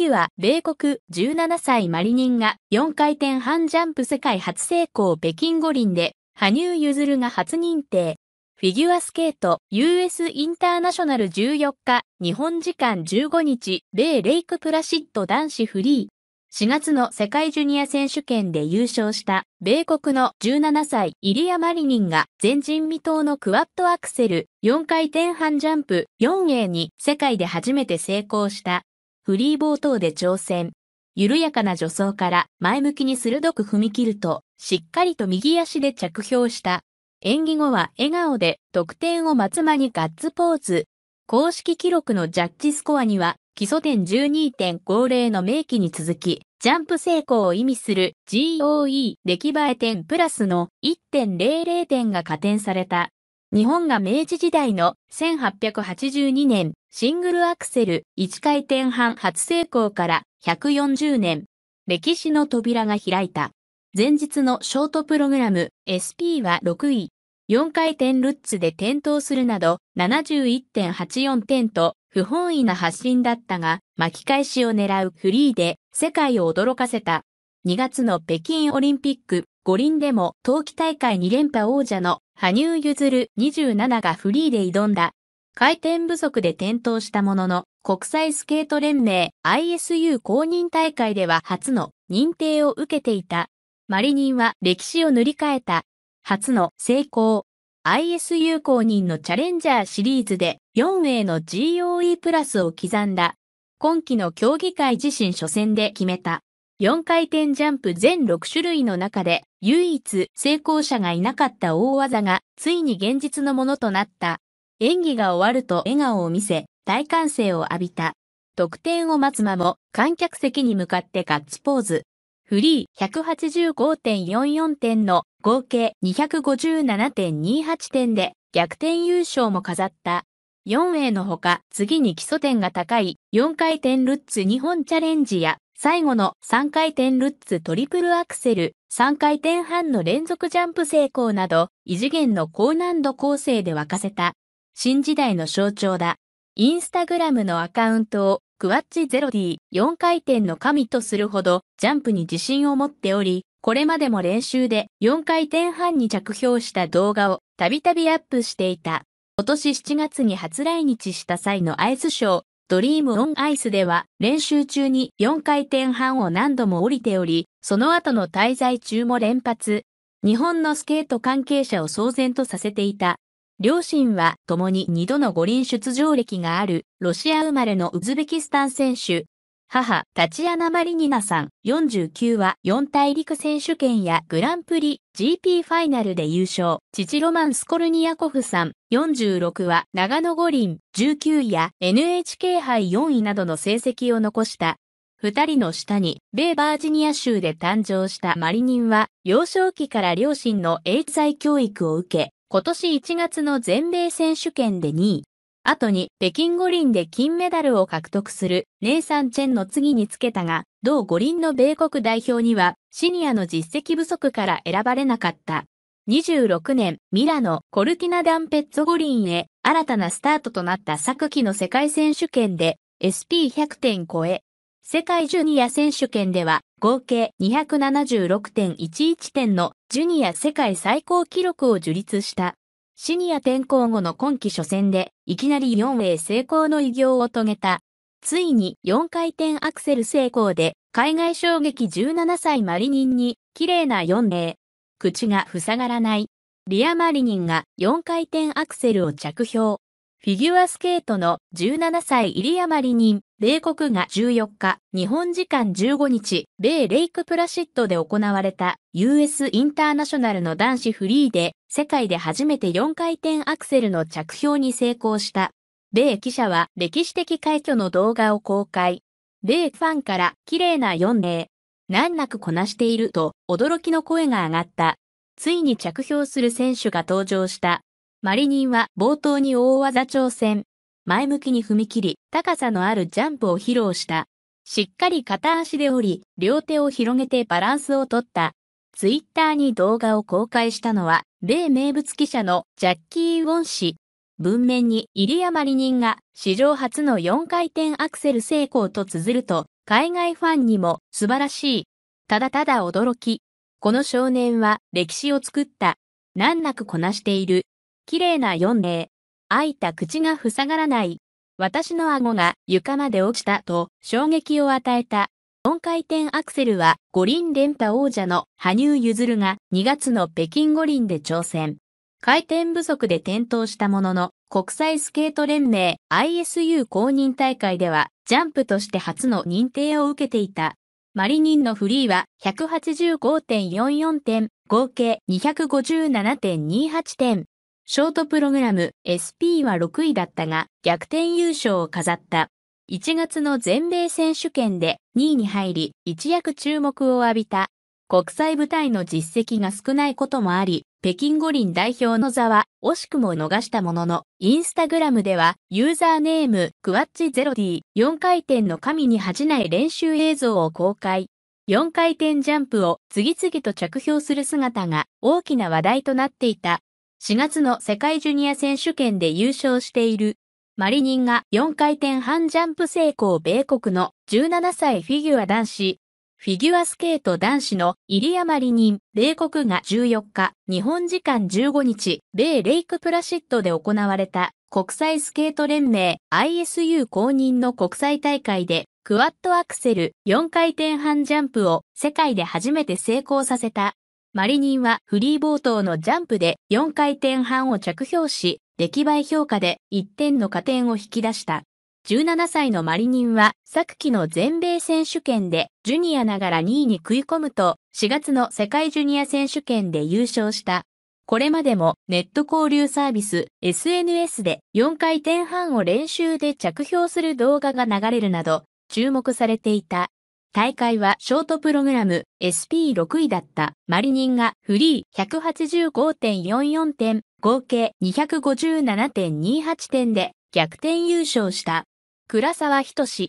次ュア、米国17歳マリニンが4回転半ジャンプ世界初成功北京五輪で、羽生結弦が初認定。フィギュアスケート US インターナショナル14日、日本時間15日、米レイクプラシッド男子フリー。4月の世界ジュニア選手権で優勝した米国の17歳イリア・マリニンが前人未到のクワッドアクセル4回転半ジャンプ 4A に世界で初めて成功した。フリー冒頭で挑戦。緩やかな助走から前向きに鋭く踏み切ると、しっかりと右足で着氷した。演技後は笑顔で得点を待つ間にガッツポーズ。公式記録のジャッジスコアには、基礎点12.50の明記に続き、ジャンプ成功を意味する GOE 出来栄え点プラスの1.00点が加点された。日本が明治時代の1882年シングルアクセル1回転半初成功から140年、歴史の扉が開いた。前日のショートプログラム SP は6位。4回転ルッツで転倒するなど71.84点と不本意な発進だったが巻き返しを狙うフリーで世界を驚かせた。2月の北京オリンピック五輪でも冬季大会2連覇王者の羽生結弦27がフリーで挑んだ回転不足で転倒したものの、国際スケート連盟 ISU 公認大会では初の認定を受けていた。マリニンは歴史を塗り替えた。初の成功。ISU 公認のチャレンジャーシリーズで4名の GOE プラスを刻んだ。今季の競技会自身初戦で決めた。4回転ジャンプ全6種類の中で唯一成功者がいなかった大技がついに現実のものとなった。演技が終わると笑顔を見せ、大歓声を浴びた。得点を待つ間も、観客席に向かってガッツポーズ。フリー185.44点の合計257.28点で逆転優勝も飾った。4名のほか、次に基礎点が高い4回転ルッツ2本チャレンジや、最後の3回転ルッツトリプルアクセル、3回転半の連続ジャンプ成功など、異次元の高難度構成で沸かせた。新時代の象徴だ。インスタグラムのアカウントをクワッチゼロ d 4回転の神とするほどジャンプに自信を持っており、これまでも練習で4回転半に着氷した動画をたびたびアップしていた。今年7月に初来日した際のアイスショー、ドリームオンアイスでは練習中に4回転半を何度も降りており、その後の滞在中も連発。日本のスケート関係者を騒然とさせていた。両親は共に二度の五輪出場歴があるロシア生まれのウズベキスタン選手。母、タチアナ・マリニナさん49は四大陸選手権やグランプリ GP ファイナルで優勝。父ロマン・スコルニアコフさん46は長野五輪19位や NHK 杯4位などの成績を残した。二人の下に、米バージニア州で誕生したマリニンは、幼少期から両親の英才教育を受け、今年1月の全米選手権で2位。後に北京五輪で金メダルを獲得するネイサン・チェンの次につけたが、同五輪の米国代表にはシニアの実績不足から選ばれなかった。26年、ミラノ、コルティナ・ダンペッツォ五輪へ新たなスタートとなった昨季の世界選手権で SP100 点超え、世界ジュニア選手権では合計276.11点のジュニア世界最高記録を樹立した。シニア転向後の今季初戦でいきなり 4A 成功の偉業を遂げた。ついに4回転アクセル成功で海外衝撃17歳マリニンに綺麗な 4A。口が塞がらない。リア・マリニンが4回転アクセルを着氷。フィギュアスケートの17歳イリア・マリニン、米国が14日、日本時間15日、米レイクプラシッドで行われた US インターナショナルの男子フリーで世界で初めて4回転アクセルの着氷に成功した。米記者は歴史的快挙の動画を公開。米ファンから綺麗な4名。難なくこなしていると驚きの声が上がった。ついに着氷する選手が登場した。マリニンは冒頭に大技挑戦。前向きに踏み切り、高さのあるジャンプを披露した。しっかり片足で折り、両手を広げてバランスをとった。ツイッターに動画を公開したのは、米名物記者のジャッキー・ウォン氏。文面にイリア・マリニンが史上初の4回転アクセル成功と綴ると、海外ファンにも素晴らしい。ただただ驚き。この少年は歴史を作った。難なくこなしている。綺麗な4例。開いた口が塞がらない。私の顎が床まで落ちたと衝撃を与えた。4回転アクセルは五輪連覇王者の羽生結弦が2月の北京五輪で挑戦。回転不足で転倒したものの国際スケート連盟 ISU 公認大会ではジャンプとして初の認定を受けていた。マリニンのフリーは185.44点、合計257.28点。ショートプログラム SP は6位だったが逆転優勝を飾った。1月の全米選手権で2位に入り一躍注目を浴びた。国際舞台の実績が少ないこともあり、北京五輪代表の座は惜しくも逃したものの、インスタグラムではユーザーネームクワッチ 0D4 回転の神に恥じない練習映像を公開。4回転ジャンプを次々と着氷する姿が大きな話題となっていた。4月の世界ジュニア選手権で優勝しているマリニンが4回転半ジャンプ成功米国の17歳フィギュア男子。フィギュアスケート男子のイリアマリニン、米国が14日、日本時間15日、米レイクプラシッドで行われた国際スケート連盟 ISU 公認の国際大会で、クワッドアクセル4回転半ジャンプを世界で初めて成功させたマリニンはフリー冒頭のジャンプで4回転半を着氷し、出来栄え評価で1点の加点を引き出した。17歳のマリニンは、昨季の全米選手権で、ジュニアながら2位に食い込むと、4月の世界ジュニア選手権で優勝した。これまでもネット交流サービス SNS で4回転半を練習で着氷する動画が流れるなど注目されていた。大会はショートプログラム SP6 位だったマリニンがフリー185.44点、合計257.28点で逆転優勝した。倉沢仁志、